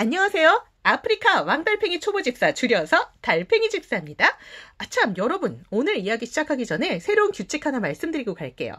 안녕하세요. 아프리카 왕달팽이 초보 집사 줄여서 달팽이 집사입니다. 아참 여러분 오늘 이야기 시작하기 전에 새로운 규칙 하나 말씀드리고 갈게요.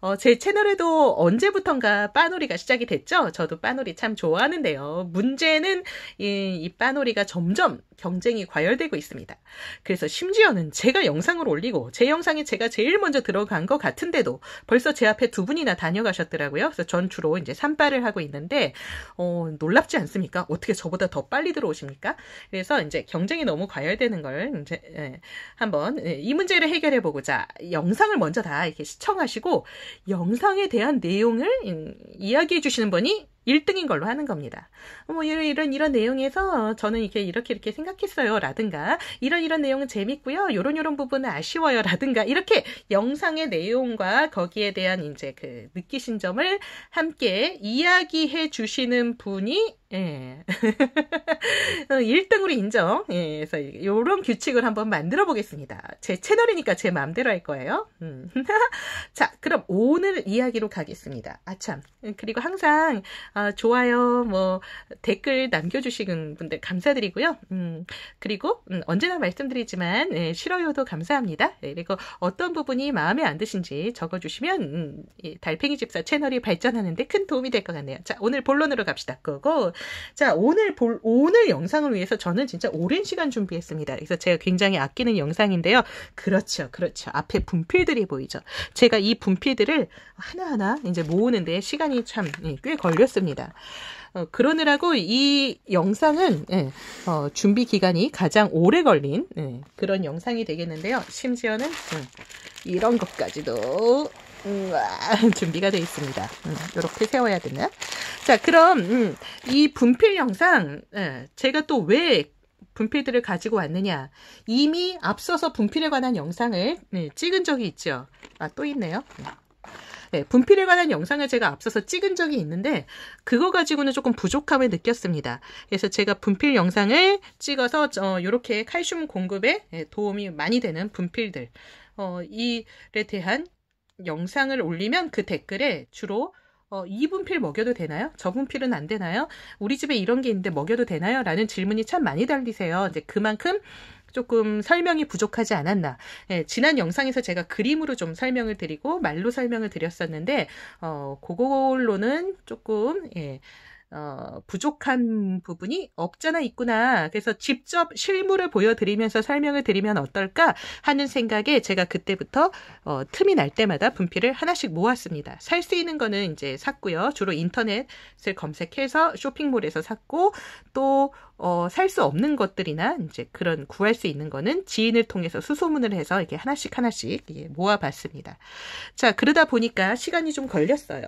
어, 제 채널에도 언제부턴가 빠놀이가 시작이 됐죠. 저도 빠놀이 참 좋아하는데요. 문제는 이, 이 빠놀이가 점점 경쟁이 과열되고 있습니다. 그래서 심지어는 제가 영상을 올리고 제 영상에 제가 제일 먼저 들어간 것 같은데도 벌써 제 앞에 두 분이나 다녀가셨더라고요. 그래서 전 주로 이제 산발을 하고 있는데 어, 놀랍지 않습니까? 어떻게 저보다 더 빨리 들어오십니까? 그래서 이제 경쟁이 너무 과열되는 걸 이제 예, 한번 예, 이 문제를 해결해 보고자 영상을 먼저 다 이렇게 시청하시고 영상에 대한 내용을 음, 이야기해 주시는 분이 1등인 걸로 하는 겁니다. 뭐 이런 이런 이런 내용에서 저는 이게 이렇게 이렇게 생각했어요 라든가 이런 이런 내용은 재밌고요. 이런 요런 부분은 아쉬워요 라든가 이렇게 영상의 내용과 거기에 대한 이제 그 느끼신 점을 함께 이야기해 주시는 분이 예. 1등으로 어, 인정. 예, 그래서 이런 규칙을 한번 만들어 보겠습니다. 제 채널이니까 제 마음대로 할 거예요. 음. 자, 그럼 오늘 이야기로 가겠습니다. 아참. 그리고 항상 아, 좋아요, 뭐 댓글 남겨주시는 분들 감사드리고요. 음, 그리고 음, 언제나 말씀드리지만 예, 싫어요도 감사합니다. 예, 그리고 어떤 부분이 마음에 안 드신지 적어주시면 음, 달팽이 집사 채널이 발전하는데 큰 도움이 될 것 같네요. 자, 오늘 본론으로 갑시다. 그거 자, 오늘 볼, 오늘 영상을 위해서 저는 진짜 오랜 시간 준비했습니다. 그래서 제가 굉장히 아끼는 영상인데요. 그렇죠. 그렇죠. 앞에 분필들이 보이죠. 제가 이 분필들을 하나하나 이제 모으는데 시간이 참꽤 예, 걸렸습니다. 어, 그러느라고 이 영상은 예, 어, 준비 기간이 가장 오래 걸린 예, 그런 영상이 되겠는데요. 심지어는 음, 이런 것까지도 준비가 되어 있습니다. 음, 이렇게 세워야 되나? 자, 그럼 음, 이 분필 영상 예, 제가 또 왜 분필들을 가지고 왔느냐. 이미 앞서서 분필에 관한 영상을 네, 찍은 적이 있죠. 아, 또 있네요. 네, 분필에 관한 영상을 제가 앞서서 찍은 적이 있는데 그거 가지고는 조금 부족함을 느꼈습니다. 그래서 제가 분필 영상을 찍어서 어, 이렇게 칼슘 공급에 예, 도움이 많이 되는 분필들 어, 이에 대한 영상을 올리면 그 댓글에 주로 어, 이분필 먹여도 되나요? 저분필은 안 되나요? 우리 집에 이런 게 있는데 먹여도 되나요? 라는 질문이 참 많이 달리세요. 이제 그만큼 조금 설명이 부족하지 않았나. 예, 지난 영상에서 제가 그림으로 좀 설명을 드리고 말로 설명을 드렸었는데, 어, 그걸로는 조금, 예, 어, 부족한 부분이 없잖아 있구나. 그래서 직접 실물을 보여드리면서 설명을 드리면 어떨까 하는 생각에 제가 그때부터 어, 틈이 날 때마다 분필을 하나씩 모았습니다. 살 수 있는 거는 이제 샀고요. 주로 인터넷을 검색해서 쇼핑몰에서 샀고 또 어, 살 수 없는 것들이나 이제 그런 구할 수 있는 거는 지인을 통해서 수소문을 해서 이렇게 하나씩 하나씩 예, 모아봤습니다. 자 그러다 보니까 시간이 좀 걸렸어요.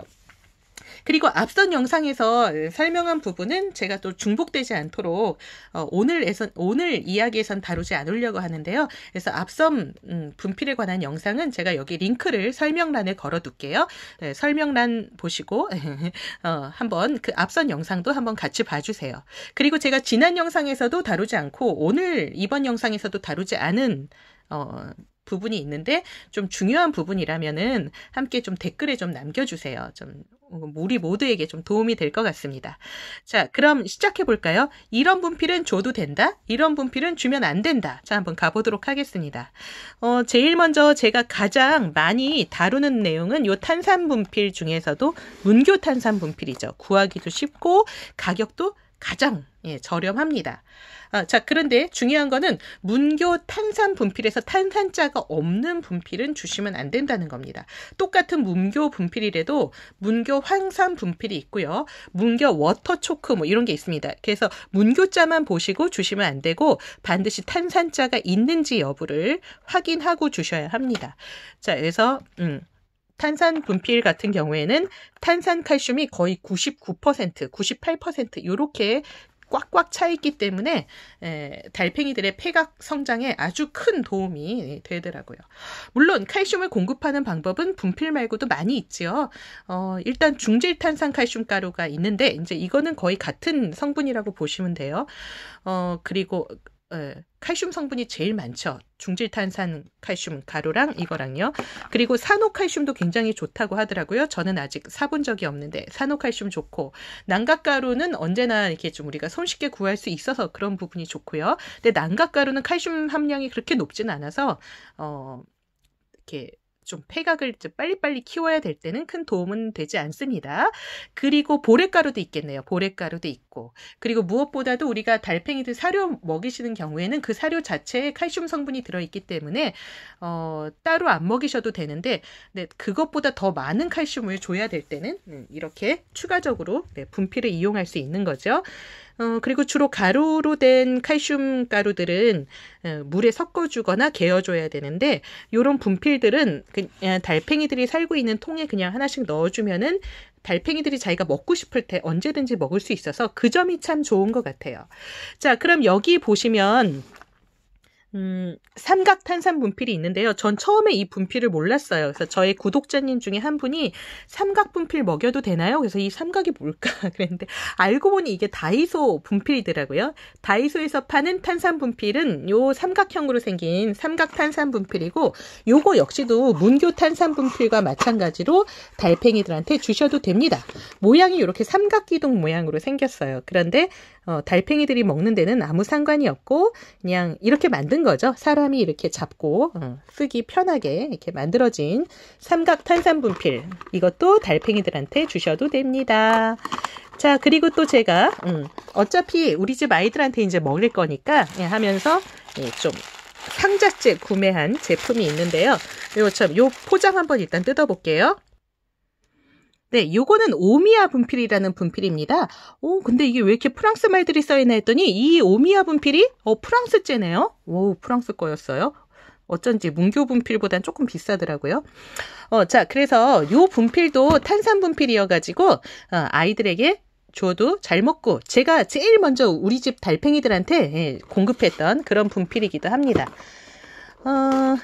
그리고 앞선 영상에서 설명한 부분은 제가 또 중복되지 않도록 어, 오늘에선 오늘 이야기에선 다루지 않으려고 하는데요. 그래서 앞선 음, 분필에 관한 영상은 제가 여기 링크를 설명란에 걸어둘게요. 네, 설명란 보시고 어, 한번 그 앞선 영상도 한번 같이 봐주세요. 그리고 제가 지난 영상에서도 다루지 않고 오늘 이번 영상에서도 다루지 않은 어, 부분이 있는데 좀 중요한 부분이라면은 함께 좀 댓글에 좀 남겨주세요. 좀 우리 모두에게 좀 도움이 될 것 같습니다. 자, 그럼 시작해 볼까요? 이런 분필은 줘도 된다? 이런 분필은 주면 안 된다. 자, 한번 가보도록 하겠습니다. 어, 제일 먼저 제가 가장 많이 다루는 내용은 요 탄산 분필 중에서도 문교 탄산 분필이죠. 구하기도 쉽고 가격도 가장 예, 저렴합니다. 아, 자, 그런데 중요한 거는 문교 탄산 분필에서 탄산자가 없는 분필은 주시면 안 된다는 겁니다. 똑같은 문교 분필이라도 문교 황산 분필이 있고요. 문교 워터 초크 뭐 이런 게 있습니다. 그래서 문교자만 보시고 주시면 안 되고 반드시 탄산자가 있는지 여부를 확인하고 주셔야 합니다. 자, 그래서 음 탄산 분필 같은 경우에는 탄산 칼슘이 거의 99%, 98% 이렇게 꽉꽉 차 있기 때문에 에, 달팽이들의 폐각 성장에 아주 큰 도움이 되더라고요. 물론 칼슘을 공급하는 방법은 분필 말고도 많이 있지요. 어, 일단 중질탄산 칼슘 가루가 있는데 이제 이거는 거의 같은 성분이라고 보시면 돼요. 어, 그리고 어, 칼슘 성분이 제일 많죠. 중질탄산 칼슘 가루랑 이거랑요. 그리고 산호칼슘도 굉장히 좋다고 하더라고요. 저는 아직 사본 적이 없는데 산호칼슘 좋고 난각가루는 언제나 이렇게 좀 우리가 손쉽게 구할 수 있어서 그런 부분이 좋고요. 근데 난각가루는 칼슘 함량이 그렇게 높진 않아서 어 이렇게 좀 폐각을 좀 빨리빨리 키워야 될 때는 큰 도움은 되지 않습니다. 그리고 보레가루도 있겠네요. 보레가루도 있고 그리고 무엇보다도 우리가 달팽이들 사료 먹이시는 경우에는 그 사료 자체에 칼슘 성분이 들어있기 때문에 어, 따로 안 먹이셔도 되는데 네, 그것보다 더 많은 칼슘을 줘야 될 때는 음, 이렇게 추가적으로 네, 분필을 이용할 수 있는 거죠. 어, 그리고 주로 가루로 된 칼슘 가루들은 어, 물에 섞어주거나 개어줘야 되는데 이런 분필들은 그냥 예, 달팽이들이 살고 있는 통에 그냥 하나씩 넣어주면은 달팽이들이 자기가 먹고 싶을 때 언제든지 먹을 수 있어서 그 점이 참 좋은 것 같아요. 자, 그럼 여기 보시면 음, 삼각 탄산 분필이 있는데요. 전 처음에 이 분필을 몰랐어요. 그래서 저의 구독자님 중에 한 분이 삼각 분필 먹여도 되나요? 그래서 이 삼각이 뭘까? 그랬는데 알고 보니 이게 다이소 분필이더라고요. 다이소에서 파는 탄산 분필은 요 삼각형으로 생긴 삼각 탄산 분필이고 요거 역시도 문교 탄산 분필과 마찬가지로 달팽이들한테 주셔도 됩니다. 모양이 이렇게 삼각기둥 모양으로 생겼어요. 그런데 어, 달팽이들이 먹는 데는 아무 상관이 없고 그냥 이렇게 만든 거죠. 사람이 이렇게 잡고 어, 쓰기 편하게 이렇게 만들어진 삼각 탄산 분필 이것도 달팽이들한테 주셔도 됩니다. 자 그리고 또 제가 음, 어차피 우리 집 아이들한테 이제 먹을 거니까 예, 하면서 예, 좀 상자째 구매한 제품이 있는데요. 요참요 포장 한번 일단 뜯어볼게요. 네, 요거는 오미아 분필이라는 분필입니다. 오, 근데 이게 왜 이렇게 프랑스 말들이 써있나 했더니 이 오미아 분필이 어 프랑스제네요. 오, 프랑스 거였어요. 어쩐지 문교 분필보단 조금 비싸더라고요. 어, 자, 그래서 요 분필도 탄산 분필이어가지고 어, 아이들에게 줘도 잘 먹고 제가 제일 먼저 우리 집 달팽이들한테 예, 공급했던 그런 분필이기도 합니다. 어...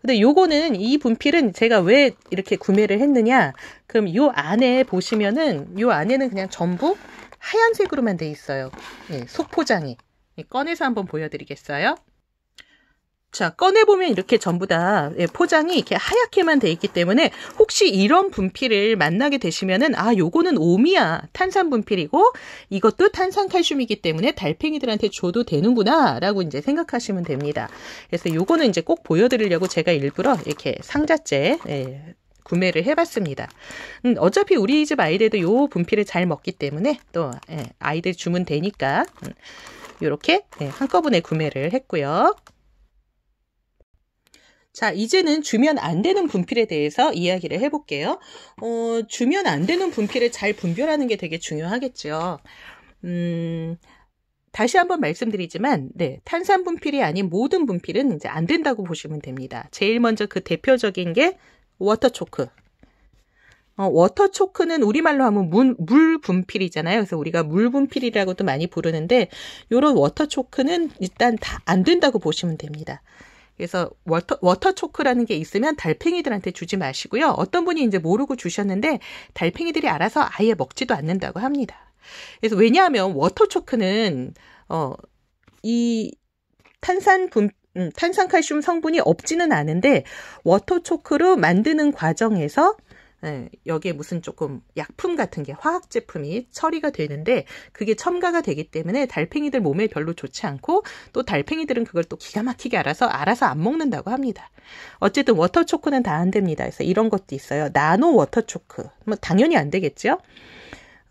근데 요거는 이 분필은 제가 왜 이렇게 구매를 했느냐? 그럼 요 안에 보시면은 요 안에는 그냥 전부 하얀색으로만 돼 있어요. 예, 속포장이. 꺼내서 한번 보여드리겠어요. 자, 꺼내보면 이렇게 전부 다 예, 포장이 이렇게 하얗게만 돼 있기 때문에 혹시 이런 분필을 만나게 되시면은 아, 요거는 오미야. 탄산 분필이고 이것도 탄산 칼슘이기 때문에 달팽이들한테 줘도 되는구나. 라고 이제 생각하시면 됩니다. 그래서 요거는 이제 꼭 보여드리려고 제가 일부러 이렇게 상자째, 예, 구매를 해봤습니다. 음, 어차피 우리 집 아이들도 요 분필을 잘 먹기 때문에 또 예, 아이들 주문 되니까 이렇게 음, 예, 한꺼번에 구매를 했고요. 자, 이제는 주면 안 되는 분필에 대해서 이야기를 해볼게요. 어, 주면 안 되는 분필을 잘 분별하는 게 되게 중요하겠죠. 음, 다시 한번 말씀드리지만, 네, 탄산 분필이 아닌 모든 분필은 이제 안 된다고 보시면 됩니다. 제일 먼저 그 대표적인 게 워터 초크. 어, 워터 초크는 우리말로 하면 문, 물 분필이잖아요. 그래서 우리가 물 분필이라고도 많이 부르는데, 요런 워터 초크는 일단 다 안 된다고 보시면 됩니다. 그래서 워터, 워터 초크라는 게 있으면 달팽이들한테 주지 마시고요. 어떤 분이 이제 모르고 주셨는데 달팽이들이 알아서 아예 먹지도 않는다고 합니다. 그래서 왜냐하면 워터 초크는 어, 이 탄산 분 음, 탄산칼슘 성분이 없지는 않은데 워터 초크로 만드는 과정에서 예, 여기에 무슨 조금 약품 같은 게 화학 제품이 처리가 되는데 그게 첨가가 되기 때문에 달팽이들 몸에 별로 좋지 않고 또 달팽이들은 그걸 또 기가 막히게 알아서 알아서 안 먹는다고 합니다. 어쨌든 워터 초크는 다 안 됩니다. 그래서 이런 것도 있어요. 나노 워터 초크. 뭐 당연히 안 되겠죠.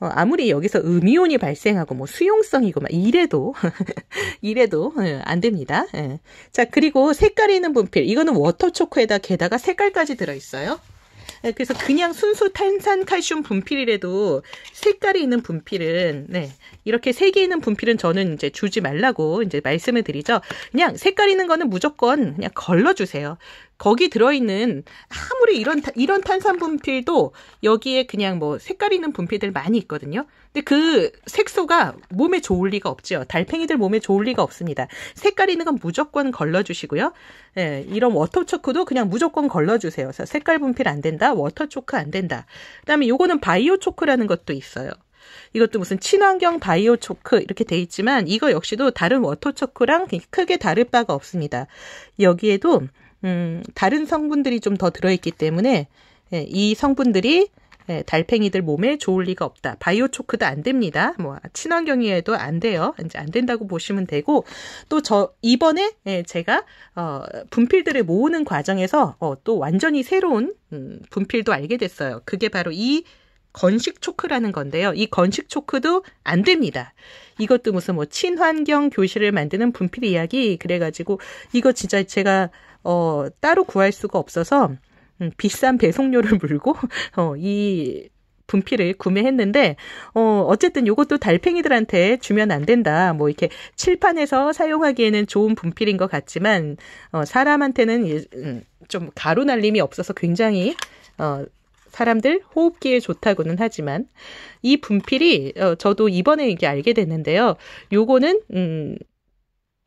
어, 아무리 여기서 음이온이 발생하고 뭐 수용성이고 막 이래도 이래도 예, 안 됩니다. 예. 자 그리고 색깔이 있는 분필 이거는 워터 초크에다 게다가 색깔까지 들어 있어요. 네, 그래서 그냥 순수 탄산 칼슘 분필이라도 색깔이 있는 분필은 네. 이렇게 색이 있는 분필은 저는 이제 주지 말라고 이제 말씀을 드리죠. 그냥 색깔 있는 거는 무조건 그냥 걸러 주세요. 거기 들어있는 아무리 이런 이런 탄산분 필도 여기에 그냥 뭐 색깔 있는 분필들 많이 있거든요. 근데 그 색소가 몸에 좋을 리가 없죠. 달팽이들 몸에 좋을 리가 없습니다. 색깔 있는 건 무조건 걸러주시고요. 예, 이런 워터 초크도 그냥 무조건 걸러주세요. 그래서 색깔 분필 안 된다, 워터 초크 안 된다. 그다음에 요거는 바이오 초크라는 것도 있어요. 이것도 무슨 친환경 바이오 초크 이렇게 돼 있지만 이거 역시도 다른 워터 초크랑 크게 다를 바가 없습니다. 여기에도 음, 다른 성분들이 좀 더 들어있기 때문에 예, 이 성분들이 예, 달팽이들 몸에 좋을 리가 없다. 바이오 초크도 안 됩니다. 뭐 친환경이에도 안 돼요. 이제 안 된다고 보시면 되고 또 저 이번에 예, 제가 어 분필들을 모으는 과정에서 어, 또 완전히 새로운 음, 분필도 알게 됐어요. 그게 바로 이 건식 초크라는 건데요. 이 건식 초크도 안 됩니다. 이것도 무슨 뭐 친환경 교실을 만드는 분필 이야기 그래가지고 이거 진짜 제가 어, 따로 구할 수가 없어서 음, 비싼 배송료를 물고 어, 이 분필을 구매했는데 어 어쨌든 요것도 달팽이들한테 주면 안 된다. 뭐 이렇게 칠판에서 사용하기에는 좋은 분필인 것 같지만 어 사람한테는 예, 음, 좀 가루 날림이 없어서 굉장히 어 사람들 호흡기에 좋다고는 하지만 이 분필이 어 저도 이번에 이게 알게 됐는데요. 요거는 음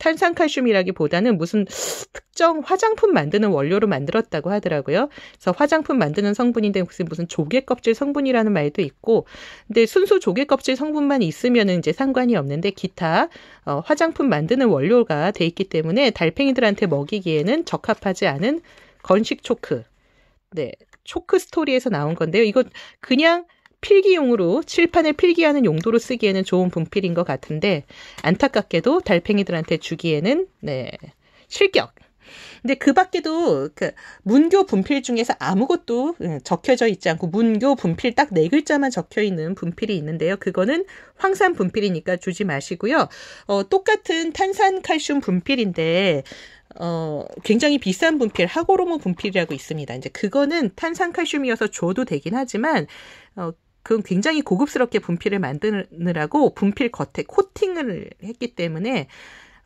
탄산칼슘이라기보다는 무슨 특정 화장품 만드는 원료로 만들었다고 하더라고요. 그래서 화장품 만드는 성분인데 무슨 무슨 조개 껍질 성분이라는 말도 있고, 근데 순수 조개 껍질 성분만 있으면 이제 상관이 없는데 기타 어, 화장품 만드는 원료가 돼 있기 때문에 달팽이들한테 먹이기에는 적합하지 않은 건식 초크. 네, 초크 스토리에서 나온 건데요. 이거 그냥 필기용으로 칠판을 필기하는 용도로 쓰기에는 좋은 분필인 것 같은데 안타깝게도 달팽이들한테 주기에는 네 실격. 근데 그 밖에도 그 문교 분필 중에서 아무것도 예, 적혀져 있지 않고 문교 분필 딱 네 글자만 적혀 있는 분필이 있는데요. 그거는 황산 분필이니까 주지 마시고요. 어, 똑같은 탄산 칼슘 분필인데 어, 굉장히 비싼 분필, 하고로모 분필이라고 있습니다. 이제 그거는 탄산칼슘이어서 줘도 되긴 하지만, 어, 그건 굉장히 고급스럽게 분필을 만드느라고 분필 겉에 코팅을 했기 때문에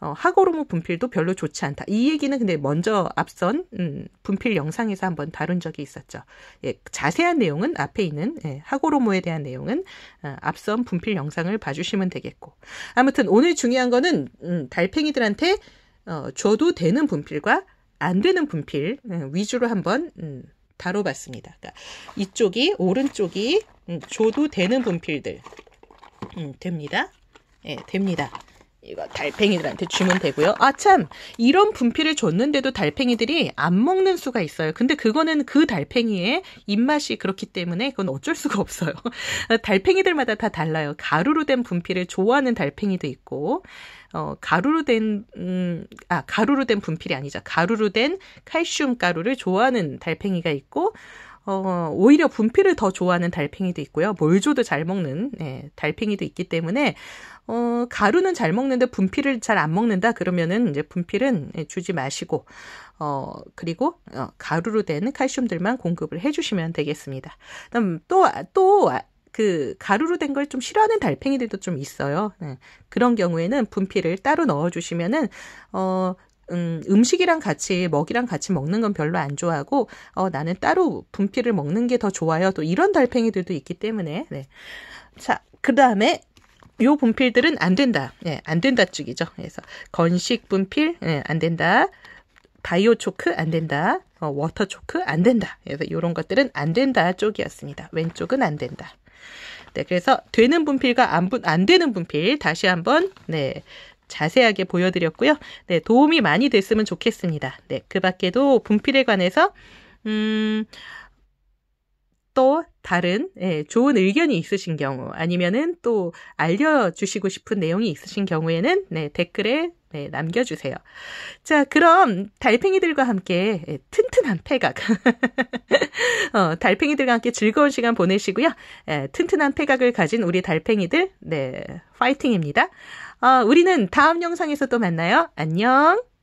어, 하고로무 분필도 별로 좋지 않다. 이 얘기는 근데 먼저 앞선 음, 분필 영상에서 한번 다룬 적이 있었죠. 예, 자세한 내용은 앞에 있는 예, 하고로무에 대한 내용은 어, 앞선 분필 영상을 봐주시면 되겠고 아무튼 오늘 중요한 거는 음, 달팽이들한테 어, 줘도 되는 분필과 안 되는 분필 음, 위주로 한번 음, 다뤄봤습니다. 그러니까 이쪽이 오른쪽이 음, 줘도 되는 분필들 음, 됩니다. 예, 됩니다. 이거 달팽이들한테 주면 되고요. 아 참, 이런 분필을 줬는데도 달팽이들이 안 먹는 수가 있어요. 근데 그거는 그 달팽이의 입맛이 그렇기 때문에 그건 어쩔 수가 없어요. 달팽이들마다 다 달라요. 가루로 된 분필을 좋아하는 달팽이도 있고, 어, 가루로 된, 음, 아, 가루로 된 분필이 아니죠. 가루로 된 칼슘 가루를 좋아하는 달팽이가 있고, 어, 오히려 분필을 더 좋아하는 달팽이도 있고요. 몰조도 잘 먹는 네, 달팽이도 있기 때문에 어, 가루는 잘 먹는데 분필을 잘 안 먹는다 그러면은 이제 분필은 예, 주지 마시고 어, 그리고 어, 가루로 된 칼슘들만 공급을 해 주시면 되겠습니다. 그다 또또 그 가루로 된 걸 좀 싫어하는 달팽이들도 좀 있어요. 네. 그런 경우에는 분필을 따로 넣어주시면은 어 음, 음식이랑 같이 먹이랑 같이 먹는 건 별로 안 좋아하고 어, 나는 따로 분필을 먹는 게 더 좋아요. 또 이런 달팽이들도 있기 때문에 네. 자, 그다음에 요 분필들은 안 된다. 예, 안 된다 쪽이죠. 그래서 건식 분필 예, 안 된다. 바이오 초크 안 된다. 어, 워터 초크 안 된다. 그래서 요런 것들은 안 된다 쪽이었습니다. 왼쪽은 안 된다. 네, 그래서 되는 분필과 안, 분, 안 되는 분필 다시 한번 네, 자세하게 보여드렸고요. 네, 도움이 많이 됐으면 좋겠습니다. 네, 그 밖에도 분필에 관해서, 음, 또 다른 예, 좋은 의견이 있으신 경우 아니면은 또 알려주시고 싶은 내용이 있으신 경우에는 네, 댓글에 네, 남겨주세요. 자, 그럼 달팽이들과 함께 예, 튼튼한 폐각, 어, 달팽이들과 함께 즐거운 시간 보내시고요. 예, 튼튼한 폐각을 가진 우리 달팽이들, 네, 파이팅입니다. 어, 우리는 다음 영상에서 또 만나요. 안녕.